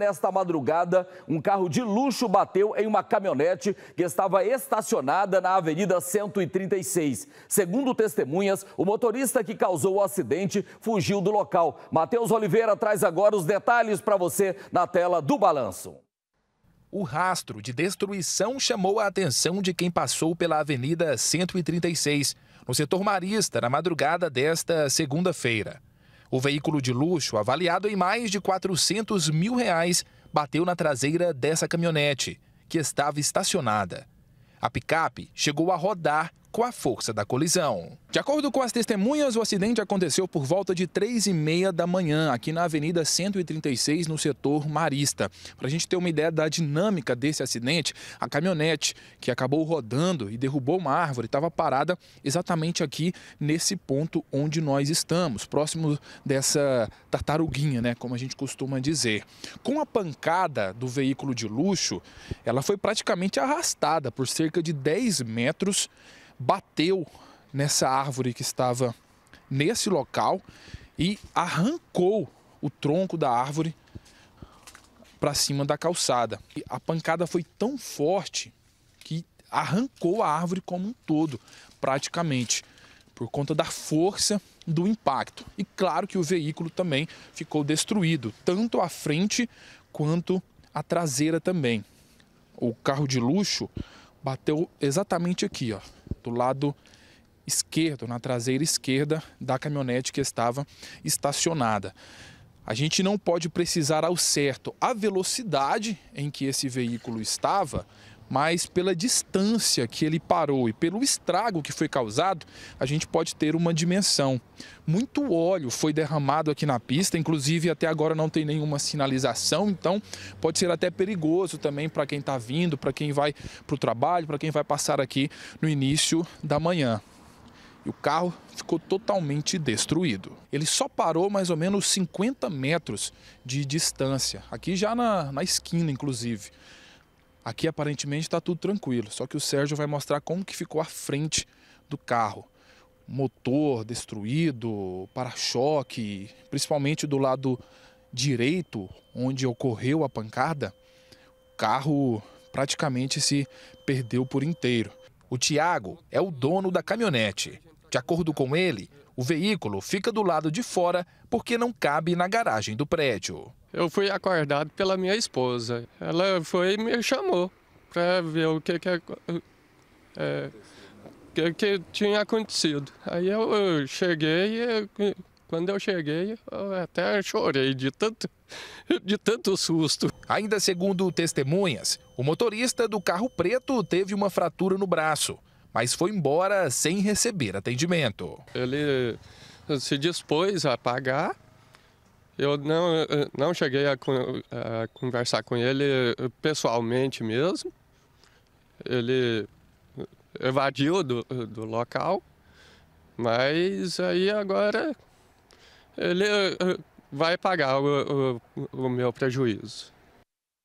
nesta madrugada, um carro de luxo bateu em uma caminhonete que estava estacionada na Avenida 136. Segundo testemunhas, o motorista que causou o acidente fugiu do local. Matheus Oliveira traz agora os detalhes para você na tela do balanço. O rastro de destruição chamou a atenção de quem passou pela Avenida 136, no setor marista, na madrugada desta segunda-feira. O veículo de luxo, avaliado em mais de 400 mil reais, bateu na traseira dessa caminhonete, que estava estacionada. A picape chegou a rodar com a força da colisão. De acordo com as testemunhas, o acidente aconteceu por volta de 3 e meia da manhã, aqui na Avenida 136, no setor Marista. Para a gente ter uma ideia da dinâmica desse acidente, a caminhonete que acabou rodando e derrubou uma árvore estava parada exatamente aqui nesse ponto onde nós estamos, próximo dessa tartaruguinha, né, como a gente costuma dizer. Com a pancada do veículo de luxo, ela foi praticamente arrastada por cerca de 10 metros bateu nessa árvore que estava nesse local e arrancou o tronco da árvore para cima da calçada. E a pancada foi tão forte que arrancou a árvore como um todo, praticamente, por conta da força do impacto. E claro que o veículo também ficou destruído, tanto a frente quanto a traseira também. O carro de luxo bateu exatamente aqui, ó, do lado esquerdo, na traseira esquerda da caminhonete que estava estacionada. A gente não pode precisar ao certo a velocidade em que esse veículo estava, mas pela distância que ele parou e pelo estrago que foi causado, a gente pode ter uma dimensão. Muito óleo foi derramado aqui na pista, inclusive até agora não tem nenhuma sinalização, então pode ser até perigoso também para quem está vindo, para quem vai para o trabalho, para quem vai passar aqui no início da manhã e o carro ficou totalmente destruído. Ele só parou mais ou menos 50 metros de distância, aqui já na, na esquina, inclusive. Aqui aparentemente está tudo tranquilo, só que o Sérgio vai mostrar como que ficou a frente do carro. Motor destruído, para-choque, principalmente do lado direito, onde ocorreu a pancada, o carro praticamente se perdeu por inteiro. O Tiago é o dono da caminhonete. De acordo com ele, o veículo fica do lado de fora porque não cabe na garagem do prédio. Eu fui acordado pela minha esposa. Ela foi e me chamou para ver o que, que, é, que, que, tinha acontecido. Aí eu, eu cheguei e quando eu cheguei, eu até chorei de tanto, de tanto susto. Ainda segundo testemunhas, o motorista do carro preto teve uma fratura no braço, mas foi embora sem receber atendimento. Ele se dispôs a pagar eu não, não cheguei a, a conversar com ele pessoalmente mesmo. Ele evadiu do, do local, mas aí agora ele eh, vai pagar o, o, o meu prejuízo.